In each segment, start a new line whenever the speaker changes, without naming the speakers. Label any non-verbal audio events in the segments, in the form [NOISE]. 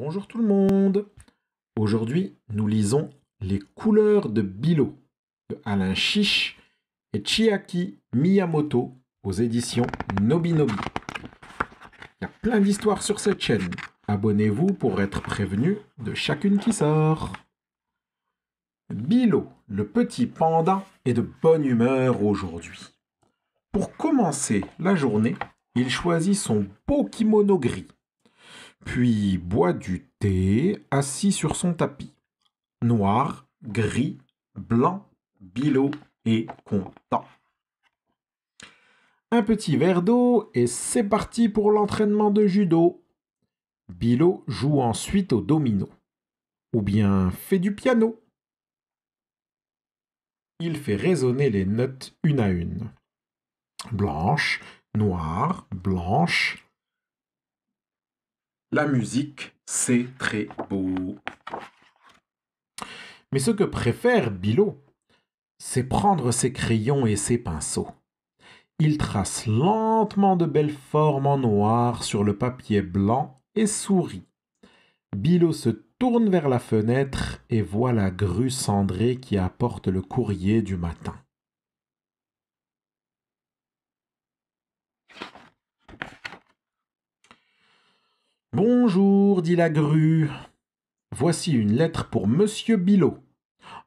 Bonjour tout le monde Aujourd'hui, nous lisons Les couleurs de Bilo de Alain Chiche et Chiaki Miyamoto aux éditions Nobinobi. Il y a plein d'histoires sur cette chaîne. Abonnez-vous pour être prévenu de chacune qui sort. Bilo, le petit panda, est de bonne humeur aujourd'hui. Pour commencer la journée, il choisit son beau kimono gris puis boit du thé assis sur son tapis. Noir, gris, blanc, bilot est content. Un petit verre d'eau et c'est parti pour l'entraînement de judo. Bilot joue ensuite au domino. Ou bien fait du piano. Il fait résonner les notes une à une. Blanche, noire, blanche, la musique, c'est très beau. Mais ce que préfère Bilot, c'est prendre ses crayons et ses pinceaux. Il trace lentement de belles formes en noir sur le papier blanc et sourit. Bilot se tourne vers la fenêtre et voit la grue cendrée qui apporte le courrier du matin. Hmm. Bonjour, dit la grue. Voici une lettre pour Monsieur Bilot.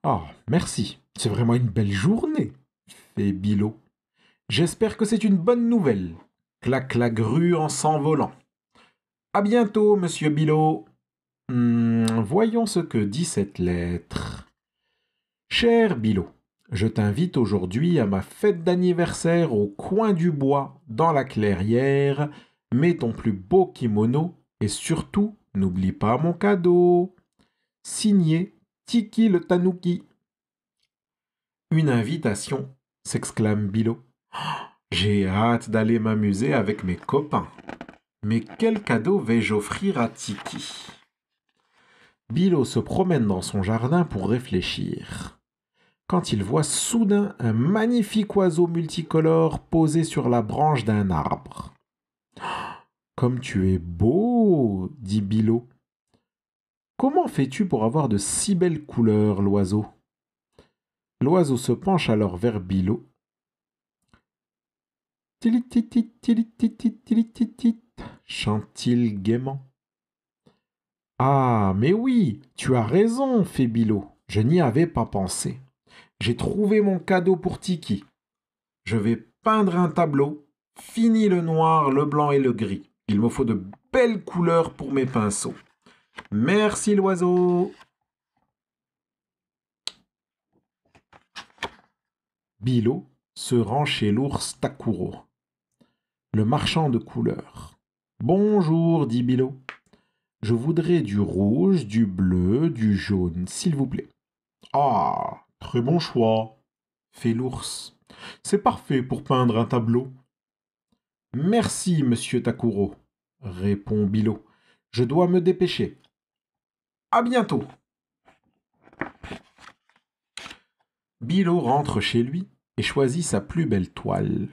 Ah, merci, c'est vraiment une belle journée, fait Bilot. J'espère que c'est une bonne nouvelle, claque la grue en s'envolant. À bientôt, monsieur Bilot. Hmm, voyons ce que dit cette lettre. Cher Bilot, je t'invite aujourd'hui à ma fête d'anniversaire au coin du bois, dans la clairière. Mets ton plus beau kimono et surtout, n'oublie pas mon cadeau. Signé Tiki le Tanuki. Une invitation, s'exclame Bilo. [GASPS] J'ai hâte d'aller m'amuser avec mes copains. Mais quel cadeau vais-je offrir à Tiki Bilo se promène dans son jardin pour réfléchir. Quand il voit soudain un magnifique oiseau multicolore posé sur la branche d'un arbre. Comme tu es beau, dit Bilot. Comment fais-tu pour avoir de si belles couleurs, l'oiseau L'oiseau se penche alors vers Bilot. chante-t-il gaiement. Ah, mais oui, tu as raison, fait Bilot. Je n'y avais pas pensé. J'ai trouvé mon cadeau pour Tiki. Je vais peindre un tableau, fini le noir, le blanc et le gris. Il me faut de belles couleurs pour mes pinceaux. Merci l'oiseau. Bilo se rend chez l'ours Takuro, le marchand de couleurs. Bonjour, dit Bilot. Je voudrais du rouge, du bleu, du jaune, s'il vous plaît. Ah, très bon choix, fait l'ours. C'est parfait pour peindre un tableau. Merci, monsieur Takuro répond Bilot. Je dois me dépêcher. À bientôt. Bilot rentre chez lui et choisit sa plus belle toile.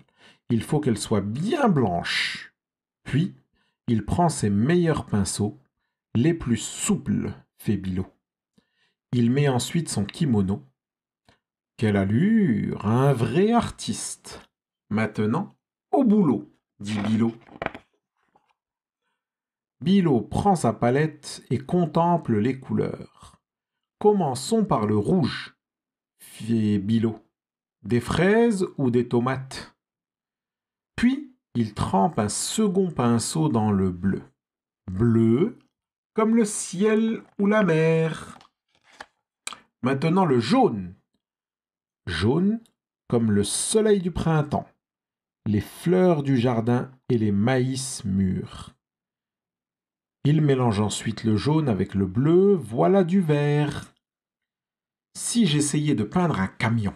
Il faut qu'elle soit bien blanche. Puis, il prend ses meilleurs pinceaux, les plus souples, fait Bilot. Il met ensuite son kimono. Quelle allure, un vrai artiste. Maintenant, au boulot, dit Bilot. Bilo prend sa palette et contemple les couleurs. Commençons par le rouge, fait Bilo. Des fraises ou des tomates Puis il trempe un second pinceau dans le bleu. Bleu, comme le ciel ou la mer. Maintenant le jaune. Jaune, comme le soleil du printemps, les fleurs du jardin et les maïs mûrs. Il mélange ensuite le jaune avec le bleu, voilà du vert. Si j'essayais de peindre un camion,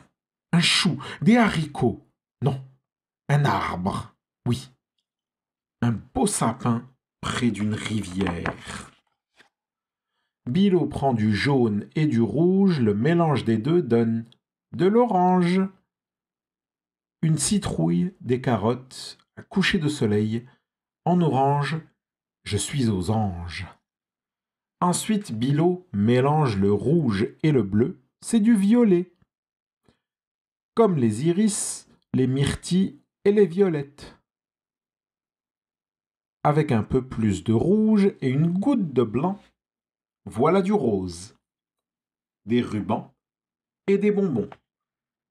un chou, des haricots, non, un arbre, oui, un beau sapin près d'une rivière. Bilot prend du jaune et du rouge, le mélange des deux donne de l'orange. Une citrouille, des carottes, un coucher de soleil, en orange, je suis aux anges. Ensuite, Bilot mélange le rouge et le bleu, c'est du violet. Comme les iris, les myrtilles et les violettes. Avec un peu plus de rouge et une goutte de blanc, voilà du rose, des rubans et des bonbons.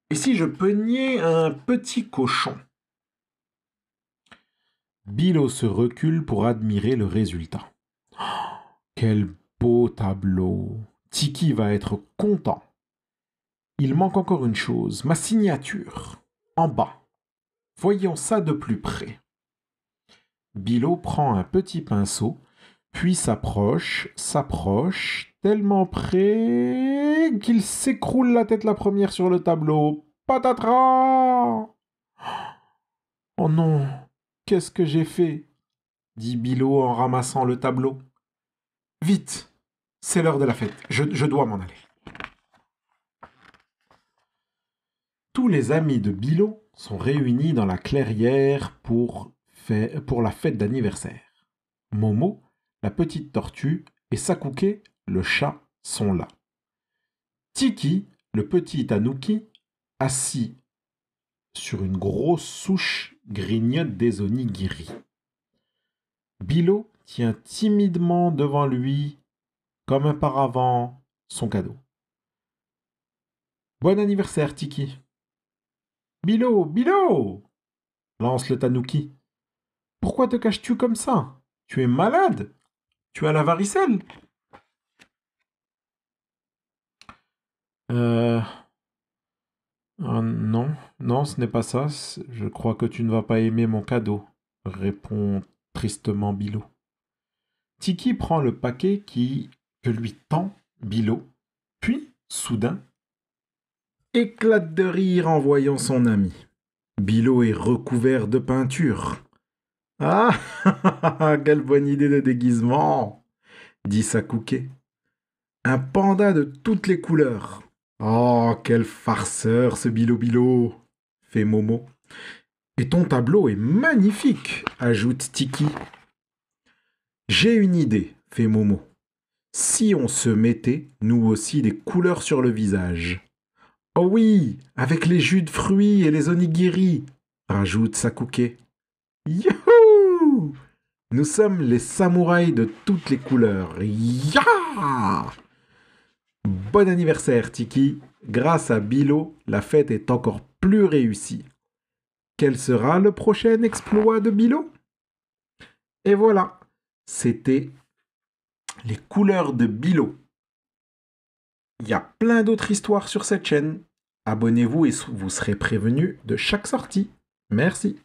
Et si je peignais un petit cochon Bilo se recule pour admirer le résultat. [GASPS] quel beau tableau. Tiki va être content. Il manque encore une chose, ma signature. En bas. Voyons ça de plus près. Bilo prend un petit pinceau, puis s'approche, s'approche, tellement près qu'il s'écroule la tête la première sur le tableau. Patatras [GASPS] Oh non, Qu'est-ce que j'ai fait dit Bilot en ramassant le tableau. Vite, c'est l'heure de la fête, je, dois m'en aller. Tous les amis de Bilot sont réunis dans la clairière pour, pour la fête d'anniversaire. Momo, la petite tortue, et Sakuke, le chat, sont là. Tiki, le petit Tanuki, assis sur une grosse souche grignote des onigiri. Bilo tient timidement devant lui, comme un paravent, son cadeau. Bon anniversaire, Tiki. Bilo, Bilo lance le tanuki. Pourquoi te caches-tu comme ça Tu es malade Tu as la varicelle Euh. Ah non. Non, ce n'est pas ça. Je crois que tu ne vas pas aimer mon cadeau, répond tristement Bilo. Tiki prend le paquet qui que lui tend Bilo, puis, soudain, éclate de rire en voyant son ami. Bilot est recouvert de peinture. Ah, [LAUGHS] ah, ah, ah Quelle bonne idée de déguisement dit Sakouké. Un panda de toutes les couleurs. Oh, quel farceur ce Bilo Bilo fait Momo. Et ton tableau est magnifique, ajoute Tiki. J'ai une idée, fait Momo. Si on se mettait, nous aussi, des couleurs sur le visage. Oh oui, avec les jus de fruits et les onigiri, rajoute Sakuke. Youhou Nous sommes les samouraïs de toutes les couleurs. Ya Bon anniversaire, Tiki. Grâce à Bilo, la fête est encore plus réussi. Quel sera le prochain exploit de Bilo Et voilà, c'était les couleurs de Bilo. Il y a plein d'autres histoires sur cette chaîne. Abonnez-vous et vous serez prévenu de chaque sortie. Merci.